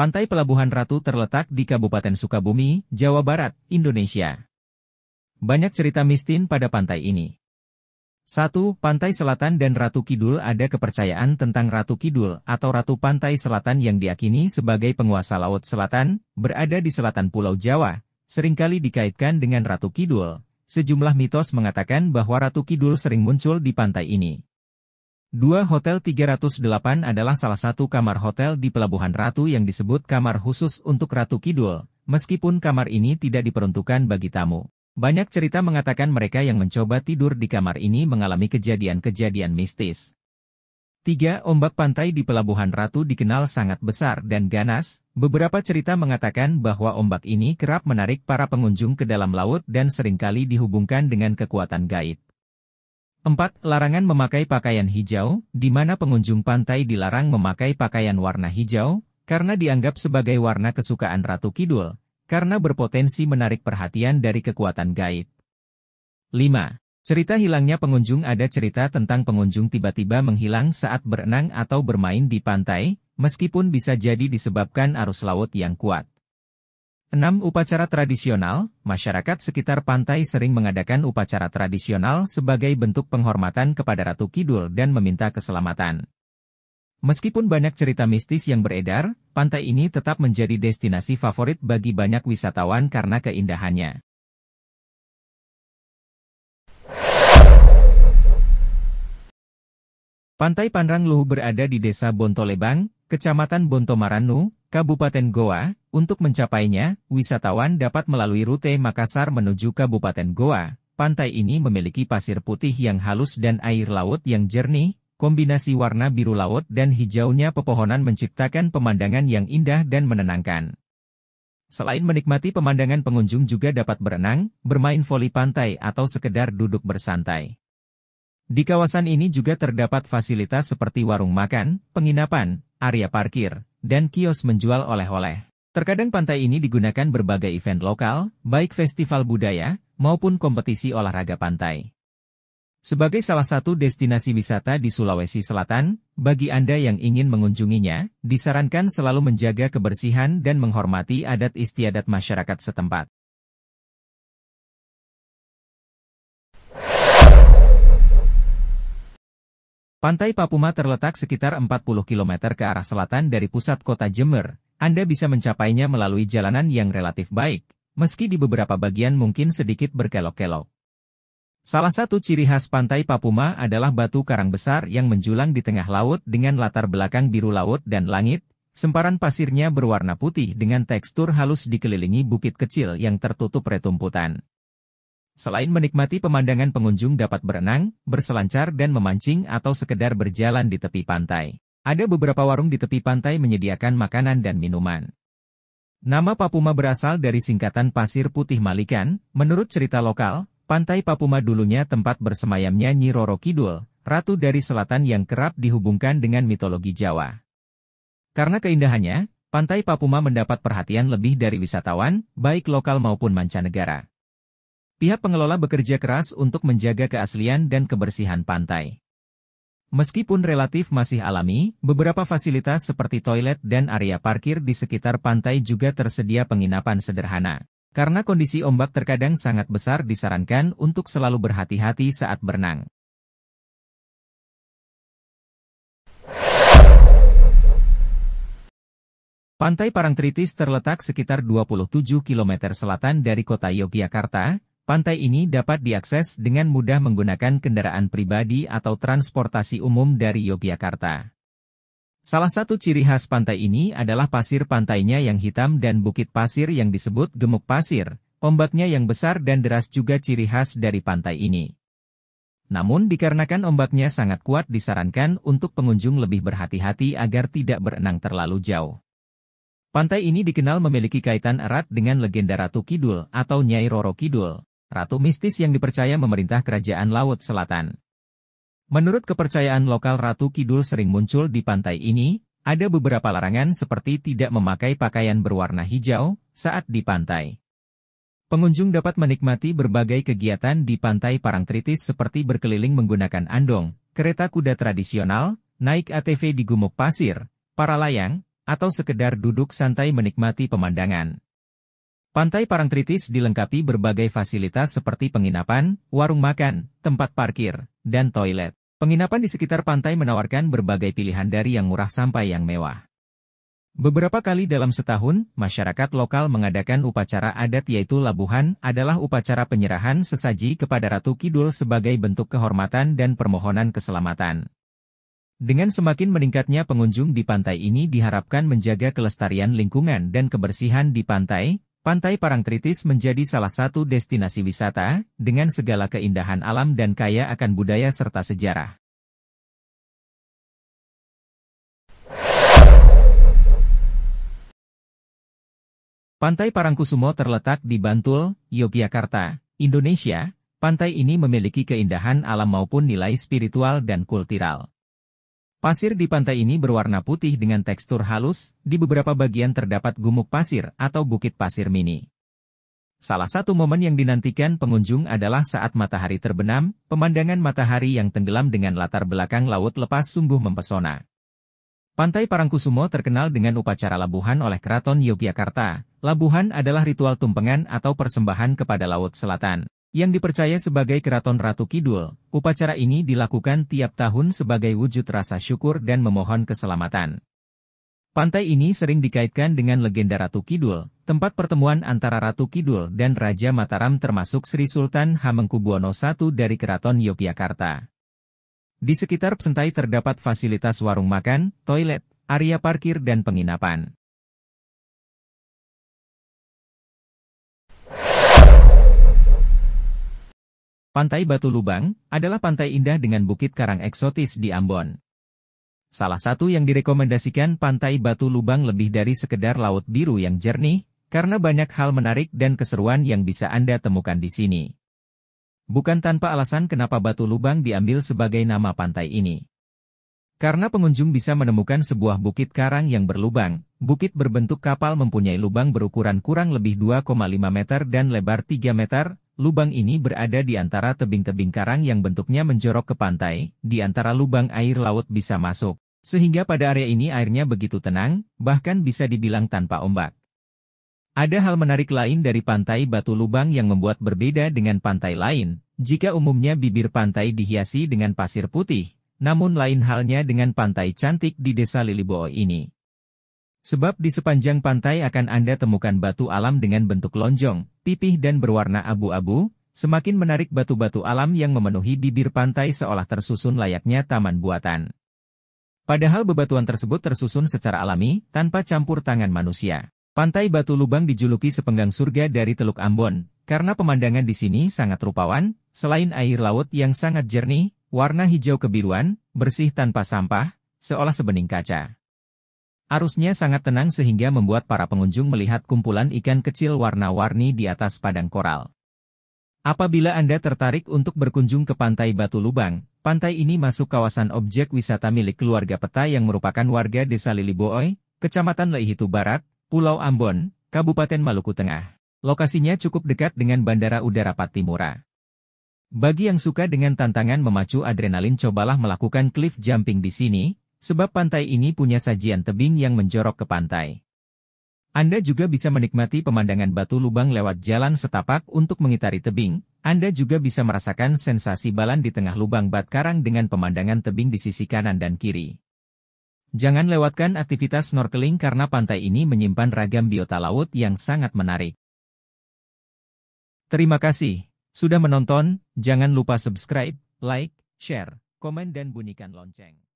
Pantai Pelabuhan Ratu terletak di Kabupaten Sukabumi, Jawa Barat, Indonesia. Banyak cerita mistin pada pantai ini. 1. Pantai Selatan dan Ratu Kidul Ada kepercayaan tentang Ratu Kidul atau Ratu Pantai Selatan yang diakini sebagai penguasa Laut Selatan, berada di selatan Pulau Jawa, seringkali dikaitkan dengan Ratu Kidul. Sejumlah mitos mengatakan bahwa Ratu Kidul sering muncul di pantai ini. Dua Hotel 308 adalah salah satu kamar hotel di Pelabuhan Ratu yang disebut kamar khusus untuk Ratu Kidul, meskipun kamar ini tidak diperuntukkan bagi tamu. Banyak cerita mengatakan mereka yang mencoba tidur di kamar ini mengalami kejadian-kejadian mistis. Tiga Ombak pantai di Pelabuhan Ratu dikenal sangat besar dan ganas, beberapa cerita mengatakan bahwa ombak ini kerap menarik para pengunjung ke dalam laut dan seringkali dihubungkan dengan kekuatan gaib. 4. Larangan memakai pakaian hijau, di mana pengunjung pantai dilarang memakai pakaian warna hijau, karena dianggap sebagai warna kesukaan Ratu Kidul, karena berpotensi menarik perhatian dari kekuatan gaib. 5. Cerita hilangnya pengunjung Ada cerita tentang pengunjung tiba-tiba menghilang saat berenang atau bermain di pantai, meskipun bisa jadi disebabkan arus laut yang kuat. 6. Upacara tradisional, masyarakat sekitar pantai sering mengadakan upacara tradisional sebagai bentuk penghormatan kepada Ratu Kidul dan meminta keselamatan. Meskipun banyak cerita mistis yang beredar, pantai ini tetap menjadi destinasi favorit bagi banyak wisatawan karena keindahannya. Pantai Panrang Luhu berada di Desa Bontolebang, Kecamatan Bontomaranu, Kabupaten Goa, untuk mencapainya, wisatawan dapat melalui rute Makassar menuju Kabupaten Goa. Pantai ini memiliki pasir putih yang halus dan air laut yang jernih, kombinasi warna biru laut dan hijaunya pepohonan menciptakan pemandangan yang indah dan menenangkan. Selain menikmati pemandangan pengunjung juga dapat berenang, bermain voli pantai atau sekedar duduk bersantai. Di kawasan ini juga terdapat fasilitas seperti warung makan, penginapan, area parkir, dan kios menjual oleh-oleh. Terkadang pantai ini digunakan berbagai event lokal, baik festival budaya, maupun kompetisi olahraga pantai. Sebagai salah satu destinasi wisata di Sulawesi Selatan, bagi Anda yang ingin mengunjunginya, disarankan selalu menjaga kebersihan dan menghormati adat istiadat masyarakat setempat. Pantai Papuma terletak sekitar 40 km ke arah selatan dari pusat kota Jember. Anda bisa mencapainya melalui jalanan yang relatif baik, meski di beberapa bagian mungkin sedikit berkelok-kelok. Salah satu ciri khas Pantai Papuma adalah batu karang besar yang menjulang di tengah laut dengan latar belakang biru laut dan langit, semparan pasirnya berwarna putih dengan tekstur halus dikelilingi bukit kecil yang tertutup retumputan. Selain menikmati pemandangan pengunjung dapat berenang, berselancar dan memancing atau sekedar berjalan di tepi pantai. Ada beberapa warung di tepi pantai menyediakan makanan dan minuman. Nama Papuma berasal dari singkatan Pasir Putih Malikan, menurut cerita lokal, Pantai Papuma dulunya tempat bersemayamnya Nyi Roro Kidul, ratu dari selatan yang kerap dihubungkan dengan mitologi Jawa. Karena keindahannya, Pantai Papuma mendapat perhatian lebih dari wisatawan, baik lokal maupun mancanegara. Pihak pengelola bekerja keras untuk menjaga keaslian dan kebersihan pantai. Meskipun relatif masih alami, beberapa fasilitas seperti toilet dan area parkir di sekitar pantai juga tersedia penginapan sederhana. Karena kondisi ombak terkadang sangat besar disarankan untuk selalu berhati-hati saat berenang. Pantai Parangtritis terletak sekitar 27 km selatan dari kota Yogyakarta, Pantai ini dapat diakses dengan mudah menggunakan kendaraan pribadi atau transportasi umum dari Yogyakarta. Salah satu ciri khas pantai ini adalah pasir pantainya yang hitam dan bukit pasir yang disebut gemuk pasir, ombaknya yang besar dan deras juga ciri khas dari pantai ini. Namun dikarenakan ombaknya sangat kuat disarankan untuk pengunjung lebih berhati-hati agar tidak berenang terlalu jauh. Pantai ini dikenal memiliki kaitan erat dengan legenda Ratu Kidul atau Nyai Roro Kidul, ratu mistis yang dipercaya memerintah kerajaan Laut Selatan. Menurut kepercayaan lokal Ratu Kidul sering muncul di pantai ini, ada beberapa larangan seperti tidak memakai pakaian berwarna hijau saat di pantai. Pengunjung dapat menikmati berbagai kegiatan di pantai Parangtritis seperti berkeliling menggunakan andong, kereta kuda tradisional, naik ATV di gumuk pasir, para layang, atau sekedar duduk santai menikmati pemandangan. Pantai Parangtritis dilengkapi berbagai fasilitas seperti penginapan, warung makan, tempat parkir, dan toilet. Penginapan di sekitar pantai menawarkan berbagai pilihan dari yang murah sampai yang mewah. Beberapa kali dalam setahun, masyarakat lokal mengadakan upacara adat yaitu labuhan adalah upacara penyerahan sesaji kepada Ratu Kidul sebagai bentuk kehormatan dan permohonan keselamatan. Dengan semakin meningkatnya pengunjung di pantai ini diharapkan menjaga kelestarian lingkungan dan kebersihan di pantai, Pantai Parangtritis menjadi salah satu destinasi wisata, dengan segala keindahan alam dan kaya akan budaya serta sejarah. Pantai Parangkusumo terletak di Bantul, Yogyakarta, Indonesia. Pantai ini memiliki keindahan alam maupun nilai spiritual dan kultural. Pasir di pantai ini berwarna putih dengan tekstur halus, di beberapa bagian terdapat gumuk pasir atau bukit pasir mini. Salah satu momen yang dinantikan pengunjung adalah saat matahari terbenam, pemandangan matahari yang tenggelam dengan latar belakang laut lepas sungguh mempesona. Pantai Parangkusumo terkenal dengan upacara labuhan oleh Keraton Yogyakarta. Labuhan adalah ritual tumpengan atau persembahan kepada Laut Selatan yang dipercaya sebagai Keraton Ratu Kidul, upacara ini dilakukan tiap tahun sebagai wujud rasa syukur dan memohon keselamatan. Pantai ini sering dikaitkan dengan legenda Ratu Kidul, tempat pertemuan antara Ratu Kidul dan Raja Mataram termasuk Sri Sultan Hamengkubuwono I dari Keraton Yogyakarta. Di sekitar pesentai terdapat fasilitas warung makan, toilet, area parkir dan penginapan. Pantai Batu Lubang adalah pantai indah dengan bukit karang eksotis di Ambon. Salah satu yang direkomendasikan Pantai Batu Lubang lebih dari sekedar laut biru yang jernih, karena banyak hal menarik dan keseruan yang bisa Anda temukan di sini. Bukan tanpa alasan kenapa Batu Lubang diambil sebagai nama pantai ini. Karena pengunjung bisa menemukan sebuah bukit karang yang berlubang, bukit berbentuk kapal mempunyai lubang berukuran kurang lebih 2,5 meter dan lebar 3 meter, Lubang ini berada di antara tebing-tebing karang yang bentuknya menjorok ke pantai, di antara lubang air laut bisa masuk. Sehingga pada area ini airnya begitu tenang, bahkan bisa dibilang tanpa ombak. Ada hal menarik lain dari pantai Batu Lubang yang membuat berbeda dengan pantai lain, jika umumnya bibir pantai dihiasi dengan pasir putih, namun lain halnya dengan pantai cantik di desa Liliboy ini. Sebab di sepanjang pantai akan Anda temukan batu alam dengan bentuk lonjong, pipih dan berwarna abu-abu, semakin menarik batu-batu alam yang memenuhi bibir pantai seolah tersusun layaknya taman buatan. Padahal bebatuan tersebut tersusun secara alami, tanpa campur tangan manusia. Pantai Batu Lubang dijuluki sepenggang surga dari Teluk Ambon, karena pemandangan di sini sangat rupawan, selain air laut yang sangat jernih, warna hijau kebiruan, bersih tanpa sampah, seolah sebening kaca. Arusnya sangat tenang sehingga membuat para pengunjung melihat kumpulan ikan kecil warna-warni di atas padang koral. Apabila Anda tertarik untuk berkunjung ke Pantai Batu Lubang, pantai ini masuk kawasan objek wisata milik keluarga Peta yang merupakan warga Desa Liliboy, Kecamatan Leihitu Barat, Pulau Ambon, Kabupaten Maluku Tengah. Lokasinya cukup dekat dengan Bandara Udara Patimura. Bagi yang suka dengan tantangan memacu adrenalin cobalah melakukan cliff jumping di sini, Sebab pantai ini punya sajian tebing yang menjorok ke pantai. Anda juga bisa menikmati pemandangan batu lubang lewat jalan setapak untuk mengitari tebing. Anda juga bisa merasakan sensasi balan di tengah lubang bat karang dengan pemandangan tebing di sisi kanan dan kiri. Jangan lewatkan aktivitas snorkeling karena pantai ini menyimpan ragam biota laut yang sangat menarik. Terima kasih sudah menonton, jangan lupa subscribe, like, share, komen dan bunyikan lonceng.